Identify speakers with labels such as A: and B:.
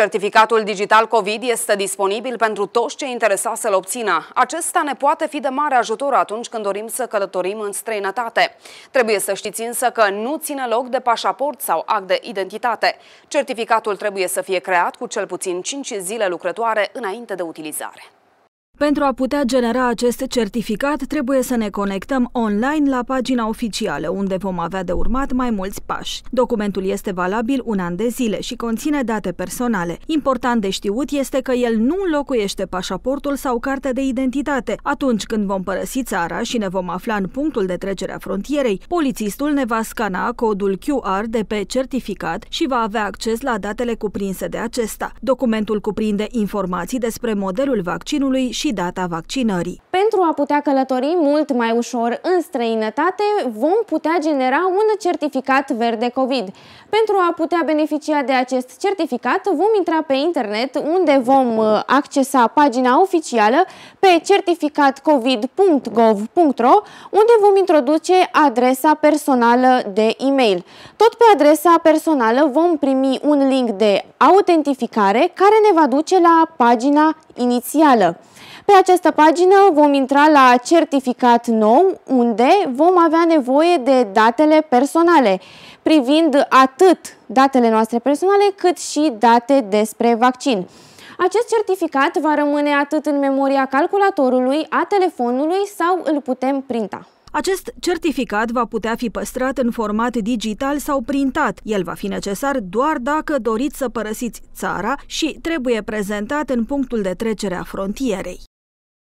A: Certificatul digital COVID este disponibil pentru toți cei interesați să-l obțină. Acesta ne poate fi de mare ajutor atunci când dorim să călătorim în străinătate. Trebuie să știți însă că nu ține loc de pașaport sau act de identitate. Certificatul trebuie să fie creat cu cel puțin 5 zile lucrătoare înainte de utilizare.
B: Pentru a putea genera acest certificat, trebuie să ne conectăm online la pagina oficială, unde vom avea de urmat mai mulți pași. Documentul este valabil un an de zile și conține date personale. Important de știut este că el nu înlocuiește pașaportul sau cartea de identitate. Atunci când vom părăsi țara și ne vom afla în punctul de trecere a frontierei, polițistul ne va scana codul QR de pe certificat și va avea acces la datele cuprinse de acesta. Documentul cuprinde informații despre modelul vaccinului și și data vaccinării.
C: Pe pentru a putea călători mult mai ușor în străinătate, vom putea genera un certificat verde COVID. Pentru a putea beneficia de acest certificat, vom intra pe internet unde vom uh, accesa pagina oficială pe certificatcovid.gov.ro unde vom introduce adresa personală de e-mail. Tot pe adresa personală vom primi un link de autentificare care ne va duce la pagina inițială. Pe această pagină vom intra la certificat nou, unde vom avea nevoie de datele personale, privind atât datele noastre personale, cât și date despre vaccin. Acest certificat va rămâne atât în memoria calculatorului, a telefonului sau îl putem printa.
B: Acest certificat va putea fi păstrat în format digital sau printat. El va fi necesar doar dacă doriți să părăsiți țara și trebuie prezentat în punctul de trecere a frontierei.